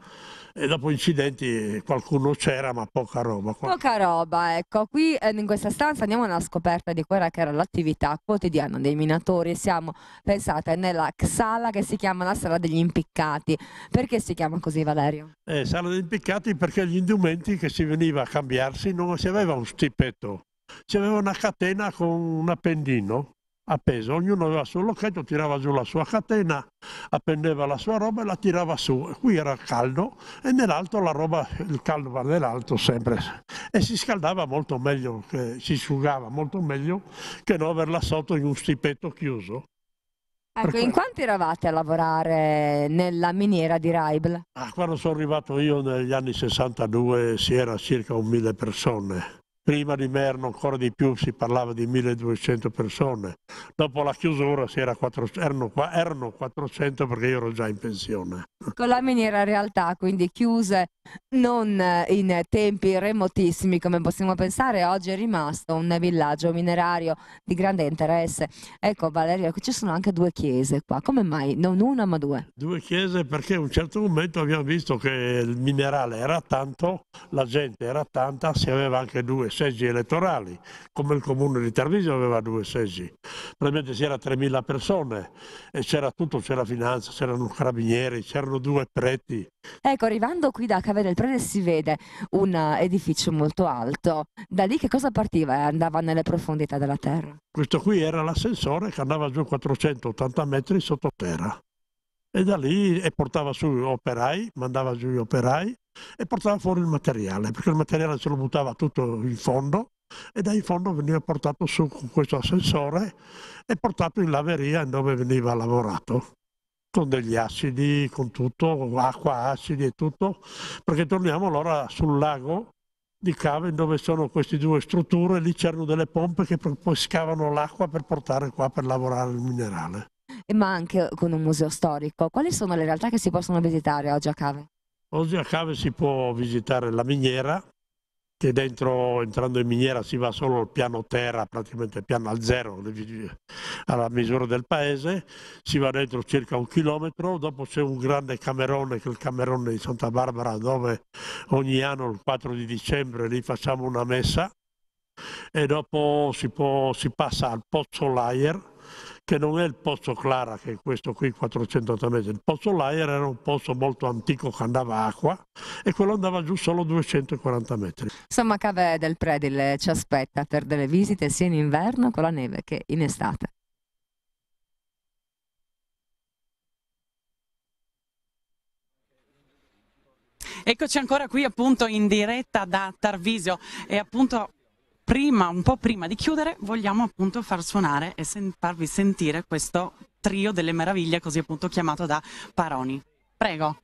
e dopo incidenti qualcuno c'era ma poca roba. Poca roba, ecco, qui eh, in questa stanza andiamo alla scoperta di quella che era l'attività quotidiana dei minatori. Siamo, pensate, nella sala che si chiama la sala degli impiccati. Perché si chiama così Valerio? Eh, sala degli impiccati perché gli indumenti che si veniva a cambiarsi non si aveva un stipetto, si aveva una catena con un appendino appeso, ognuno aveva il suo locchetto, tirava giù la sua catena, appendeva la sua roba e la tirava su. Qui era caldo e nell'alto la roba, il caldo va nell'alto sempre e si scaldava molto meglio, si sugava molto meglio che non averla sotto in un stipetto chiuso. Ecco, in quanti eravate a lavorare nella miniera di Raibl? Ah, quando sono arrivato io negli anni 62 si era circa un mille persone prima di Merno ancora di più si parlava di 1200 persone, dopo la chiusura era 400, erano, erano, 400 perché io ero già in pensione. Con Colamini era realtà, quindi chiuse non in tempi remotissimi come possiamo pensare, oggi è rimasto un villaggio minerario di grande interesse. Ecco Valerio, ci sono anche due chiese qua, come mai? Non una ma due. Due chiese perché a un certo momento abbiamo visto che il minerale era tanto, la gente era tanta, si aveva anche due seggi elettorali, come il comune di Tarvisio aveva due seggi. Probabilmente c'era 3.000 persone e c'era tutto, c'era finanza, c'erano carabinieri, c'erano due preti. Ecco, arrivando qui da Cave del Prene si vede un eh, edificio molto alto. Da lì che cosa partiva? e Andava nelle profondità della terra? Questo qui era l'ascensore che andava giù 480 metri sottoterra e da lì e portava su operai, mandava giù gli operai e portava fuori il materiale, perché il materiale se lo buttava tutto in fondo e da in fondo veniva portato su con questo ascensore e portato in laveria dove veniva lavorato con degli acidi, con tutto, acqua, acidi e tutto, perché torniamo allora sul lago di Cave dove sono queste due strutture, lì c'erano delle pompe che poi scavano l'acqua per portare qua per lavorare il minerale. Ma anche con un museo storico, quali sono le realtà che si possono visitare oggi a Cave? Oggi a Cave si può visitare la miniera, che dentro, entrando in miniera si va solo al piano terra, praticamente piano al zero, alla misura del paese, si va dentro circa un chilometro, dopo c'è un grande camerone, che è il camerone di Santa Barbara, dove ogni anno il 4 di dicembre lì facciamo una messa, e dopo si, può, si passa al Pozzo Laier, che non è il pozzo Clara, che è questo qui 480 metri, il pozzo Laier era un pozzo molto antico che andava acqua e quello andava giù solo 240 metri. Insomma Cave del Predile ci aspetta per delle visite sia in inverno con la neve che in estate. Eccoci ancora qui appunto in diretta da Tarvisio e appunto prima, un po' prima di chiudere, vogliamo appunto far suonare e sen- farvi sentire questo trio delle meraviglie, così appunto chiamato da Paroni. Prego.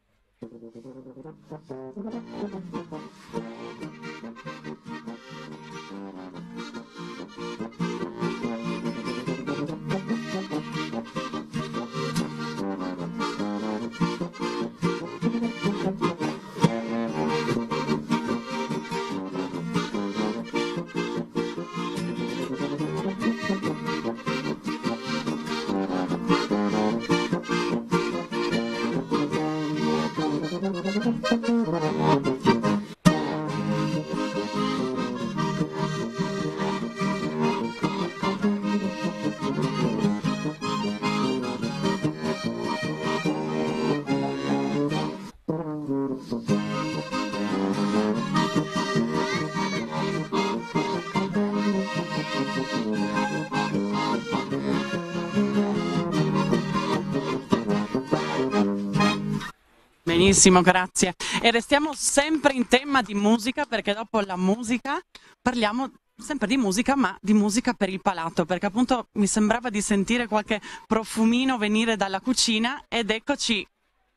Benissimo, grazie. E restiamo sempre in tema di musica perché dopo la musica parliamo sempre di musica, ma di musica per il palato, perché appunto mi sembrava di sentire qualche profumino venire dalla cucina ed eccoci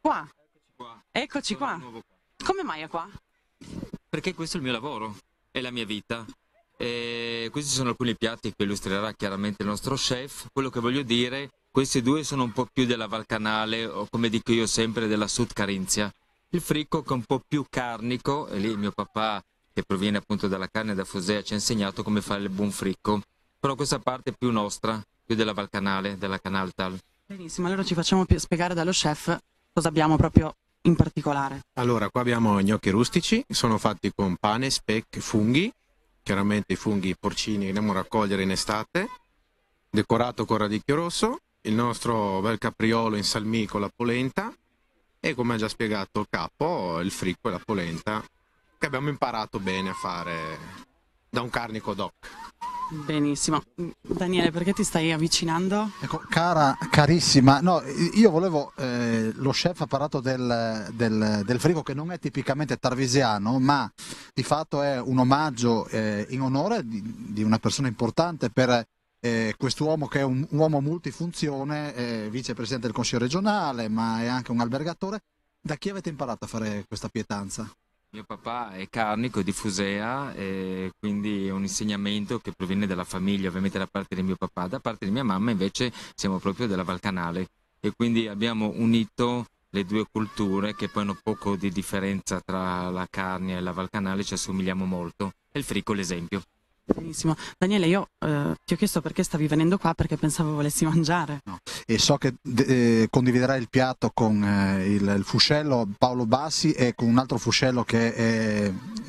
qua. Eccoci qua. Eccoci qua. Come mai è qua? Perché questo è il mio lavoro, è la mia vita. E questi sono alcuni piatti che illustrerà chiaramente il nostro chef. Quello che voglio dire è questi due sono un po' più della Val Canale o come dico io sempre della Sud Carinzia. Il fricco che è un po' più carnico, e lì mio papà che proviene appunto dalla carne da Fosea ci ha insegnato come fare il buon fricco. Però questa parte è più nostra, più della Val Canale, della Canaltal. Benissimo, allora ci facciamo spiegare dallo chef cosa abbiamo proprio in particolare. Allora, qua abbiamo gnocchi rustici, sono fatti con pane, speck, funghi, chiaramente i funghi porcini andiamo a raccogliere in estate, decorato con radicchio rosso, il nostro bel capriolo in salmì con la polenta e come ha già spiegato il capo, il fricco e la polenta che abbiamo imparato bene a fare da un carnico doc. Benissimo. Daniele, perché ti stai avvicinando? Ecco, cara, carissima, no, io volevo, eh, lo chef ha parlato del, del, del, frigo che non è tipicamente tarvisiano, ma di fatto è un omaggio eh, in onore di, di, una persona importante per eh, quest'uomo che è un, un uomo multifunzione, eh, vicepresidente del Consiglio regionale, ma è anche un albergatore. Da chi avete imparato a fare questa pietanza? Mio papà è carnico di Fusea, eh, quindi è un insegnamento che proviene dalla famiglia, ovviamente da parte di mio papà. Da parte di mia mamma invece siamo proprio della Valcanale e quindi abbiamo unito le due culture che poi hanno poco di differenza tra la Carnia e la Valcanale, ci assomigliamo molto. E il frico l'esempio. Benissimo. Daniele, io eh, ti ho chiesto perché stavi venendo qua perché pensavo volessi mangiare. No. E so che eh, condividerai il piatto con eh, il, il, fuscello Paolo Bassi e con un altro fuscello che è,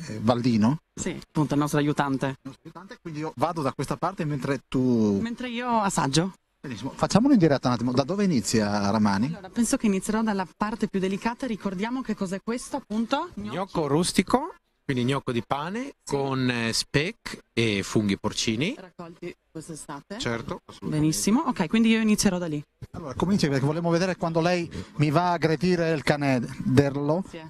è Valdino. Sì, appunto, il nostro aiutante. Il nostro aiutante, quindi io vado da questa parte mentre tu... Mentre io assaggio. Benissimo. Facciamolo in diretta un attimo. Da dove inizia Ramani? Allora, penso che inizierò dalla parte più delicata. Ricordiamo che cos'è questo, appunto? Gnocco, Gnocco rustico quindi gnocco di pane sì. con eh, speck e funghi porcini. Raccolti quest'estate? Certo, Benissimo, ok, quindi io inizierò da lì. Allora, cominci perché vogliamo vedere quando lei mi va a aggredire il canederlo. Sì.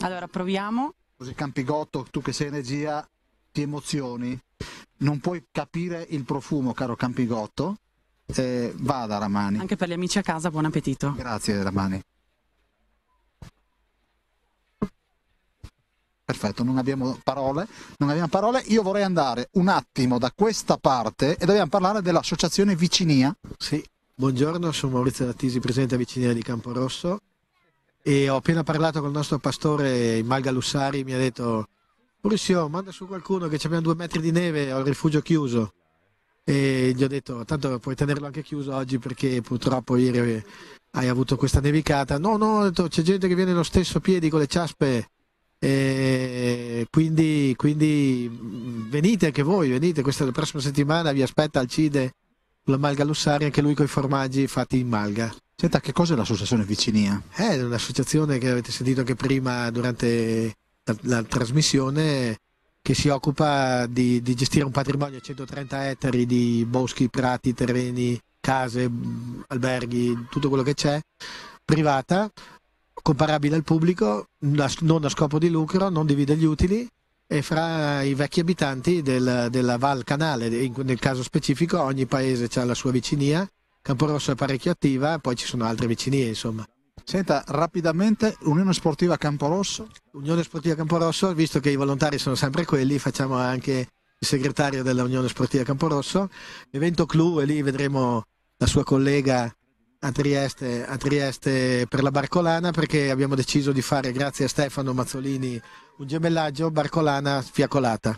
Allora, proviamo. Così Campigotto, tu che sei energia, ti emozioni. Non puoi capire il profumo, caro Campigotto. Eh, vada Ramani. Anche per gli amici a casa, buon appetito. Grazie Ramani. Perfetto, non abbiamo parole, non abbiamo parole. Io vorrei andare un attimo da questa parte e dobbiamo parlare dell'associazione Vicinia. Sì, buongiorno, sono Maurizio Lattisi, presidente Vicinia di Camporosso e ho appena parlato con il nostro pastore Malga Lussari, mi ha detto Maurizio manda su qualcuno che abbiamo due metri di neve, ho il rifugio chiuso e gli ho detto tanto puoi tenerlo anche chiuso oggi perché purtroppo ieri hai avuto questa nevicata no no ho detto c'è gente che viene lo stesso piedi con le ciaspe e quindi, quindi venite anche voi, venite, questa la prossima settimana vi aspetta al CIDE la Malga Lussari, anche lui con i formaggi fatti in Malga. Senta, che è l'associazione Vicinia? È eh, un'associazione che avete sentito anche prima durante la, la trasmissione che si occupa di, di, gestire un patrimonio di 130 ettari di boschi, prati, terreni, case, alberghi, tutto quello che c'è, privata, comparabile al pubblico, non a scopo di lucro, non divide gli utili e fra i vecchi abitanti del, della Val Canale, nel caso specifico ogni paese ha la sua vicinia, Camporosso è parecchio attiva, poi ci sono altre vicinie insomma. Senta, rapidamente, Unione Sportiva Camporosso? Unione Sportiva Camporosso, visto che i volontari sono sempre quelli, facciamo anche il segretario dell'Unione Sportiva Camporosso. Evento Clou, e lì vedremo la sua collega a Trieste, a Trieste per la Barcolana perché abbiamo deciso di fare, grazie a Stefano Mazzolini, un gemellaggio Barcolana-Fiacolata.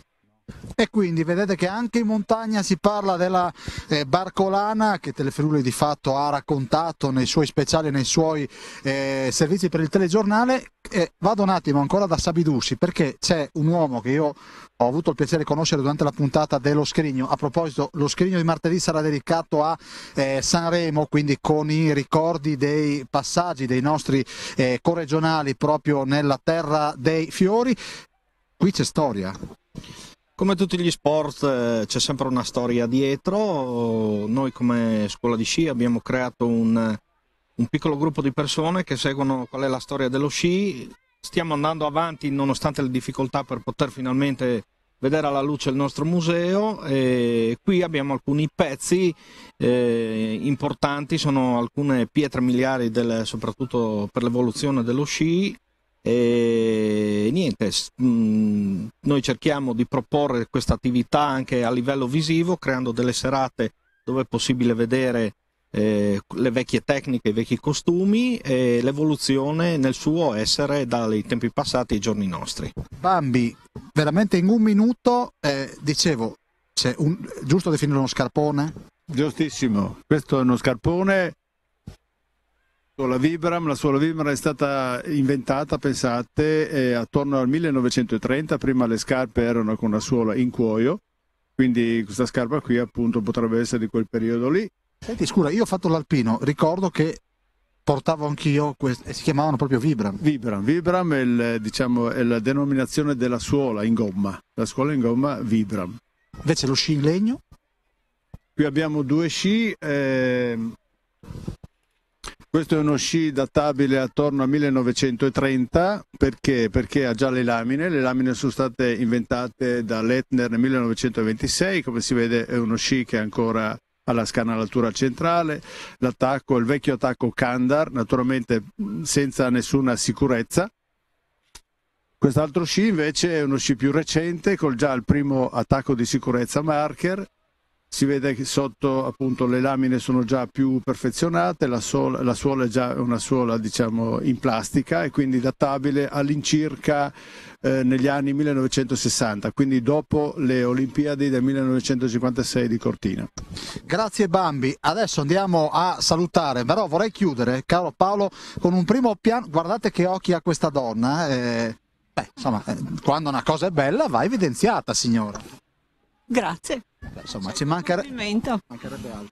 E quindi vedete che anche in montagna si parla della eh, Barcolana che Telefriuli di fatto ha raccontato nei suoi speciali, nei suoi eh, servizi per il telegiornale. E vado un attimo ancora da Sabidussi perché c'è un uomo che io ho avuto il piacere di conoscere durante la puntata dello scrigno. A proposito, lo scrigno di martedì sarà dedicato a eh, Sanremo, quindi con i ricordi dei passaggi dei nostri eh, corregionali proprio nella terra dei fiori. Qui c'è storia. Come tutti gli sport eh, c'è sempre una storia dietro, noi come scuola di sci abbiamo creato un, un piccolo gruppo di persone che seguono qual è la storia dello sci, stiamo andando avanti nonostante le difficoltà per poter finalmente vedere alla luce il nostro museo e qui abbiamo alcuni pezzi eh, importanti, sono alcune pietre miliari del, soprattutto per l'evoluzione dello sci e niente, mm, noi cerchiamo di proporre questa attività anche a livello visivo, creando delle serate dove è possibile vedere eh, le vecchie tecniche, i vecchi costumi e l'evoluzione nel suo essere dai tempi passati ai giorni nostri. Bambi, veramente in un minuto, eh, dicevo, un, giusto definire uno scarpone? Giustissimo, questo è uno scarpone la Vibram, la sola Vibram è stata inventata, pensate, eh, attorno al 1930, prima le scarpe erano con una suola in cuoio, quindi questa scarpa qui appunto potrebbe essere di quel periodo lì. Senti, scusa, io ho fatto l'alpino, ricordo che portavo anch'io queste, eh, si chiamavano proprio Vibram. Vibram, Vibram è, il, diciamo, è la denominazione della suola in gomma, la suola in gomma Vibram. Invece lo sci in legno? Qui abbiamo due sci. Eh... Questo è uno sci databile attorno al 1930 perché? perché? ha già le lamine, le lamine sono state inventate da Lettner nel 1926, come si vede è uno sci che è ancora alla scanalatura centrale, l'attacco, il vecchio attacco Kandar, naturalmente senza nessuna sicurezza. Quest'altro sci invece è uno sci più recente con già il primo attacco di sicurezza marker si vede che sotto appunto le lamine sono già più perfezionate, la, sola, la suola è già una suola diciamo in plastica e quindi databile all'incirca eh, negli anni 1960, quindi dopo le Olimpiadi del 1956 di Cortina. Grazie Bambi, adesso andiamo a salutare, però vorrei chiudere, caro Paolo, con un primo piano, guardate che occhi ha questa donna, eh... Beh, insomma, eh, quando una cosa è bella va evidenziata, signora. Grazie. Insomma, c'è ci manca... mancherebbe altro.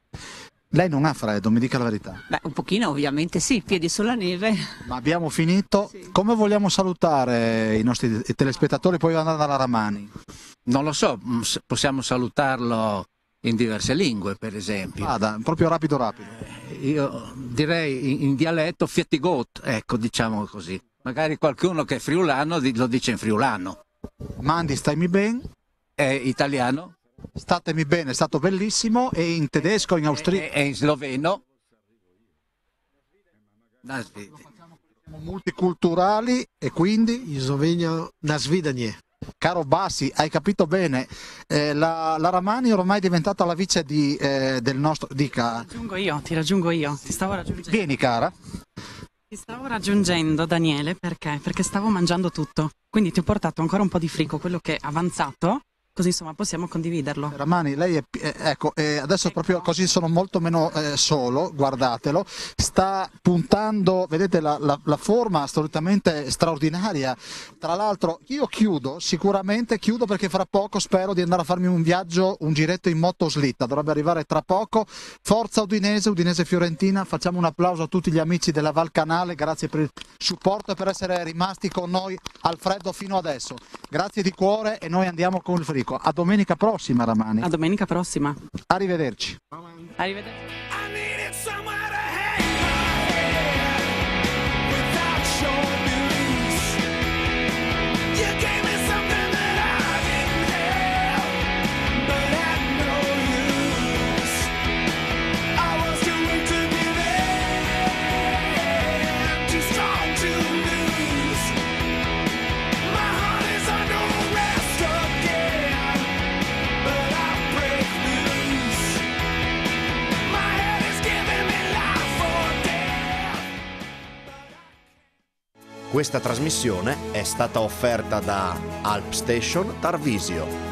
Lei non ha freddo, mi dica la verità. Beh, un pochino ovviamente sì, piedi sulla neve. Ma abbiamo finito. Sì. Come vogliamo salutare i nostri telespettatori? Poi andare dalla Ramani. Non lo so, mm, possiamo salutarlo in diverse lingue, per esempio. Vada, ah, proprio rapido rapido. Eh, io direi in dialetto fiettigot, ecco, diciamo così. Magari qualcuno che è friulano lo dice in friulano. Mandi, stai mi ben. È italiano. Statemi bene, è stato bellissimo e in tedesco, in austriaco. E, e, in sloveno. Multiculturali e quindi... In Slovenia, Nasvidanie. Caro Bassi, hai capito bene, eh, la, la, Ramani ormai è diventata la vice di, eh, del nostro... Dica... Ti raggiungo io, ti raggiungo io, ti stavo raggiungendo. Vieni cara. Ti stavo raggiungendo Daniele perché? Perché stavo mangiando tutto, quindi ti ho portato ancora un po' di frico, quello che è avanzato così insomma possiamo condividerlo. Ramani, lei è, eh, ecco, eh, adesso ecco. proprio così sono molto meno eh, solo, guardatelo, sta puntando, vedete la, la, la forma assolutamente straordinaria, tra l'altro io chiudo, sicuramente chiudo perché fra poco spero di andare a farmi un viaggio, un giretto in moto slitta, dovrebbe arrivare tra poco, forza Udinese, Udinese Fiorentina, facciamo un applauso a tutti gli amici della Val Canale, grazie per il supporto e per essere rimasti con noi al freddo fino adesso, grazie di cuore e noi andiamo con il frio. Federico. A domenica prossima, Ramani. A domenica prossima. Arrivederci. Arrivederci. Questa trasmissione è stata offerta da Alp Station Tarvisio